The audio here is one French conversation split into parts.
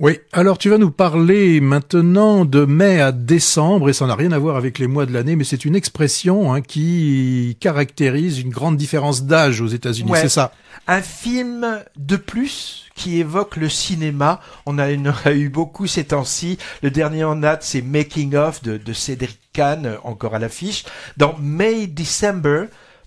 Oui, alors tu vas nous parler maintenant de mai à décembre, et ça n'a rien à voir avec les mois de l'année, mais c'est une expression hein, qui caractérise une grande différence d'âge aux États-Unis, c'est ça Un film de plus qui évoque le cinéma, on, a, a eu beaucoup ces temps-ci, le dernier en date c'est Making of de, de Cédric Kahn, euh, encore à l'affiche, dans May December,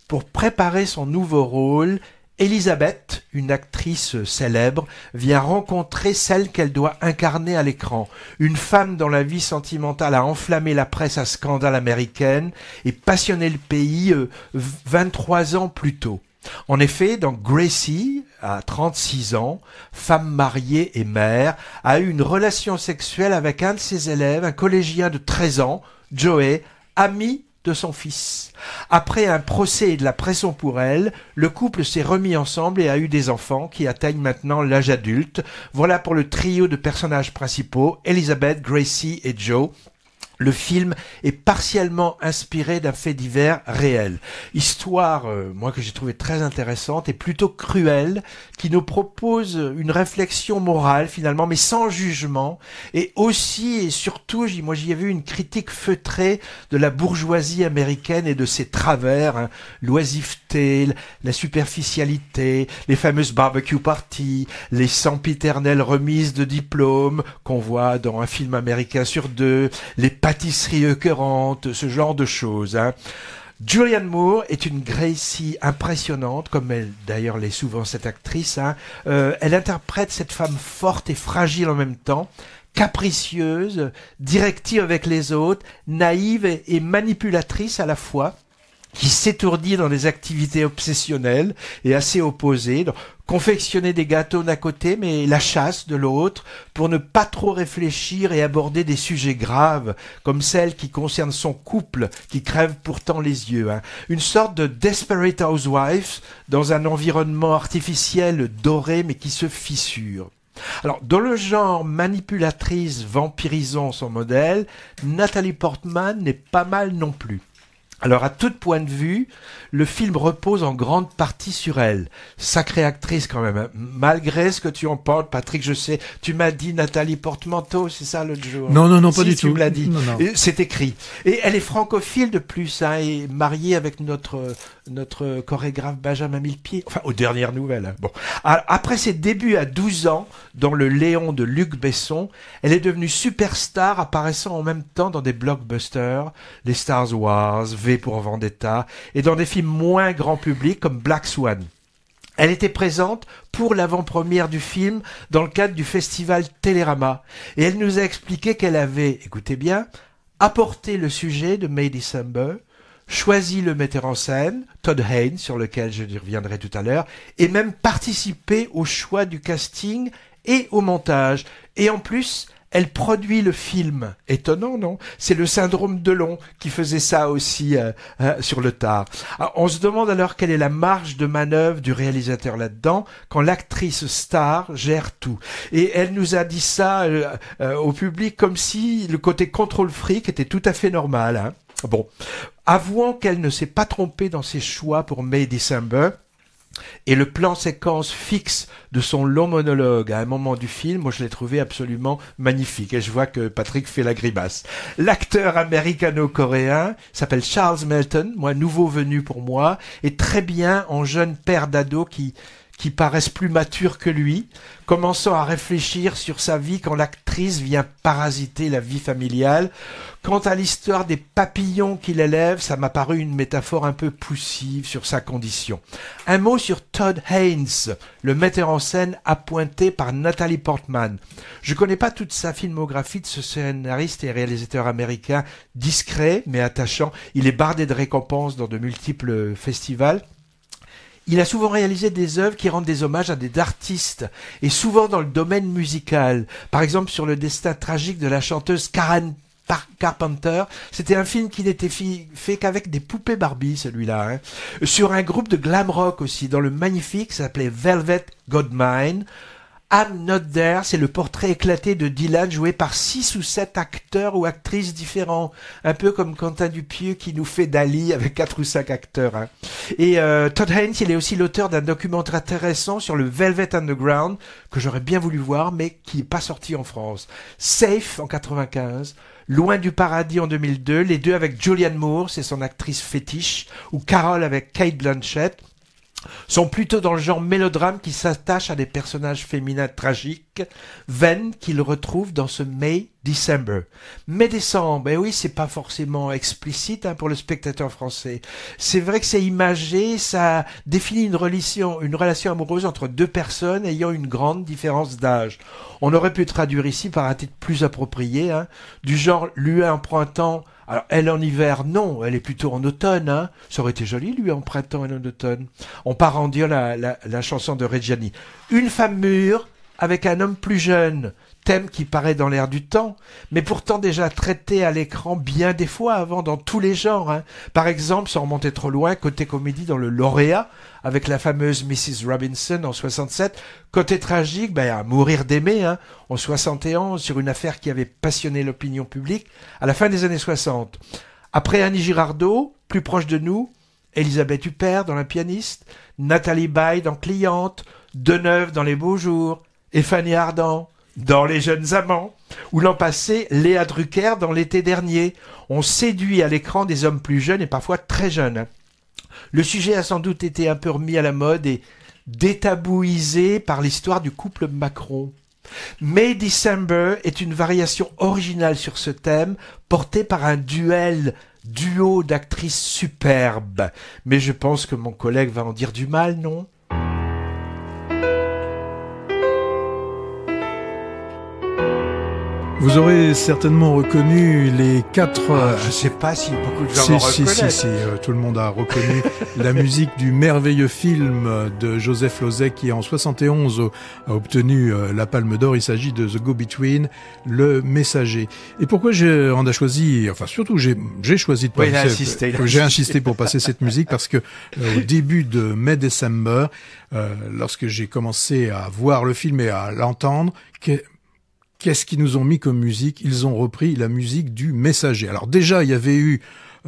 pour préparer son nouveau rôle, Elisabeth, une actrice célèbre, vient rencontrer celle qu'elle doit incarner à l'écran. Une femme dont la vie sentimentale a enflammé la presse à scandale américaine et passionné le pays 23 euh, ans plus tôt. En effet, dans Gracie, à 36 ans, femme mariée et mère, a eu une relation sexuelle avec un de ses élèves, un collégien de 13 ans, Joey, ami de son fils. Après un procès et de la pression pour elle, le couple s'est remis ensemble et a eu des enfants qui atteignent maintenant l'âge adulte. Voilà pour le trio de personnages principaux, Elizabeth, Gracie et Joe, le film est partiellement inspiré d'un fait divers réel. Histoire, euh, moi, que j'ai trouvé très intéressante et plutôt cruelle, qui nous propose une réflexion morale, finalement, mais sans jugement. Et aussi et surtout, moi, j'y ai vu une critique feutrée de la bourgeoisie américaine et de ses travers, hein. l'oisiveté, la superficialité, les fameuses barbecue parties, les sempiternelles remises de diplômes qu'on voit dans un film américain sur deux, les pâtisserie ce genre de choses. Hein. Julianne Moore est une Gracie impressionnante, comme elle d'ailleurs l'est souvent cette actrice. Hein. Euh, elle interprète cette femme forte et fragile en même temps, capricieuse, directive avec les autres, naïve et manipulatrice à la fois qui s'étourdit dans des activités obsessionnelles et assez opposées, confectionner des gâteaux d'un côté mais la chasse de l'autre, pour ne pas trop réfléchir et aborder des sujets graves, comme celle qui concernent son couple qui crève pourtant les yeux. Hein. Une sorte de desperate housewife dans un environnement artificiel doré mais qui se fissure. Alors, dans le genre manipulatrice vampirisant son modèle, Nathalie Portman n'est pas mal non plus. Alors à tout point de vue, le film repose en grande partie sur elle. Sacrée actrice quand même, hein. malgré ce que tu en penses, Patrick. Je sais, tu m'as dit Nathalie Portmanteau, c'est ça l'autre jour Non, non, non, pas du tout. Tu me l'as dit. C'est écrit. Et elle est francophile de plus, hein, et mariée avec notre notre chorégraphe Benjamin Millepied, enfin aux dernières nouvelles. Hein. Bon. Ah, après ses débuts à 12 ans dans le Léon de Luc Besson, elle est devenue superstar apparaissant en même temps dans des blockbusters, les Star Wars, V pour Vendetta, et dans des films moins grand public comme Black Swan. Elle était présente pour l'avant-première du film dans le cadre du festival Télérama et elle nous a expliqué qu'elle avait, écoutez bien, apporté le sujet de May December choisi le metteur en scène, Todd Haynes, sur lequel je reviendrai tout à l'heure, et même participé au choix du casting et au montage. Et en plus, elle produit le film. Étonnant, non C'est le syndrome de Long qui faisait ça aussi euh, hein, sur le tard. on se demande alors quelle est la marge de manœuvre du réalisateur là-dedans quand l'actrice star gère tout. Et elle nous a dit ça euh, euh, au public comme si le côté contrôle fric était tout à fait normal. Hein. bon, avouant qu'elle ne s'est pas trompée dans ses choix pour May December, et le plan séquence fixe de son long monologue à un moment du film, moi je l'ai trouvé absolument magnifique. Et je vois que Patrick fait la grimace. L'acteur américano-coréen s'appelle Charles Melton, moi nouveau venu pour moi, et très bien en jeune père d'ado qui qui paraissent plus matures que lui, commençant à réfléchir sur sa vie quand l'actrice vient parasiter la vie familiale. Quant à l'histoire des papillons qu'il élève, ça m'a paru une métaphore un peu poussive sur sa condition. Un mot sur Todd Haynes, le metteur en scène appointé par Nathalie Portman. Je ne connais pas toute sa filmographie de ce scénariste et réalisateur américain discret mais attachant. Il est bardé de récompenses dans de multiples festivals il a souvent réalisé des œuvres qui rendent des hommages à des artistes, et souvent dans le domaine musical. Par exemple, sur le destin tragique de la chanteuse Karen Carpenter. C'était un film qui n'était fait qu'avec des poupées Barbie, celui-là. Hein. Sur un groupe de glam rock aussi, dans le magnifique, s'appelait Velvet Godmine », I'm Not c'est le portrait éclaté de Dylan joué par six ou sept acteurs ou actrices différents, un peu comme Quentin Dupieux qui nous fait Dali avec quatre ou cinq acteurs. Hein. Et euh, Todd Haynes, il est aussi l'auteur d'un documentaire intéressant sur le Velvet Underground que j'aurais bien voulu voir mais qui n'est pas sorti en France. Safe en 95, Loin du paradis en 2002, les deux avec Julianne Moore, c'est son actrice fétiche, ou Carol avec Kate Blanchett sont plutôt dans le genre mélodrame qui s'attache à des personnages féminins tragiques, veines qu'ils retrouvent dans ce May December. Mais décembre, eh oui, c'est pas forcément explicite hein, pour le spectateur français. C'est vrai que c'est imagé, ça définit une relation, une relation amoureuse entre deux personnes ayant une grande différence d'âge. On aurait pu traduire ici par un titre plus approprié, hein, du genre lui en printemps. Alors elle en hiver, non, elle est plutôt en automne. Hein. Ça aurait été joli lui en printemps et en automne. On part la, la, la chanson de Reggiani. Une femme mûre avec un homme plus jeune, thème qui paraît dans l'air du temps, mais pourtant déjà traité à l'écran bien des fois avant dans tous les genres. Hein. Par exemple, sans remonter trop loin, côté comédie dans le lauréat, avec la fameuse Mrs. Robinson en 67. Côté tragique, ben, à mourir d'aimer, hein, en 71, sur une affaire qui avait passionné l'opinion publique à la fin des années 60. Après Annie Girardot, plus proche de nous, Elisabeth Huppert dans La pianiste, Nathalie Baye dans Cliente, Deneuve dans Les beaux jours, et Fanny Ardant dans Les Jeunes Amants, ou l'an passé, Léa Drucker dans l'été dernier. On séduit à l'écran des hommes plus jeunes et parfois très jeunes. Le sujet a sans doute été un peu remis à la mode et détabouisé par l'histoire du couple Macron. May December est une variation originale sur ce thème, portée par un duel, duo d'actrices superbes. Mais je pense que mon collègue va en dire du mal, non? Vous aurez certainement reconnu les quatre. Je ah, euh, je sais pas si beaucoup de gens si, si, si, si, euh, tout le monde a reconnu la musique du merveilleux film de Joseph Losey qui en 71 a obtenu euh, la Palme d'Or. Il s'agit de The Go Between, le messager. Et pourquoi j'ai on a choisi, enfin surtout j'ai choisi de passer. Oui, insisté, j'ai insisté pour passer cette musique parce que au début de mai-décembre, lorsque j'ai commencé à voir le film et à l'entendre, qu'est-ce qu'ils nous ont mis comme musique Ils ont repris la musique du messager. Alors déjà, il y avait eu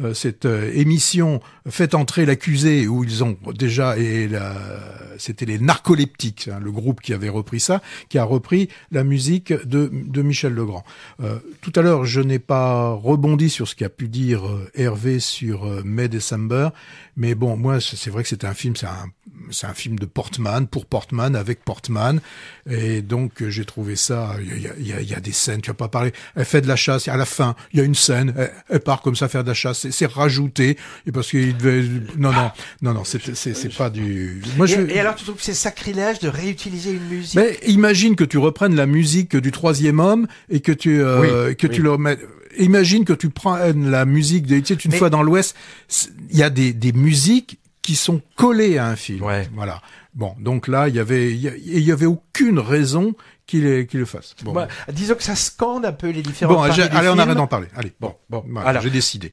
euh, cette euh, émission Faites entrer l'accusé où ils ont déjà et c'était les narcoleptiques hein, le groupe qui avait repris ça qui a repris la musique de, Michel Legrand euh, tout à l'heure je n'ai pas rebondi sur ce qu'a pu dire Hervé sur May December mais bon moi c'est vrai que c'est un film c'est un c'est un film de Portman pour Portman avec Portman. Et donc euh, j'ai trouvé ça. Il y a, y a, des scènes. Tu as pas parlé. Elle fait de la chasse. À la fin, il y a une scène. Elle, part comme ça faire de la chasse. C'est rajouté parce qu'il devait. Non non non non. C'est c'est pas du. Moi, je... et, alors tu trouves que c'est sacrilège de réutiliser une musique Mais imagine que tu reprennes la musique du troisième homme et que tu euh, que tu le remets imagine que tu prends la musique de, tu sais, une fois dans l'Ouest, il y a des, des musiques qui sont collés à un film. Voilà. Bon, donc là, il y avait, il y avait aucune raison qu'il le fasse. Bon. Bah, disons que ça scande un peu les différents. Bon, allez, on arrête d'en parler. Allez, bon, bon, voilà, j'ai décidé.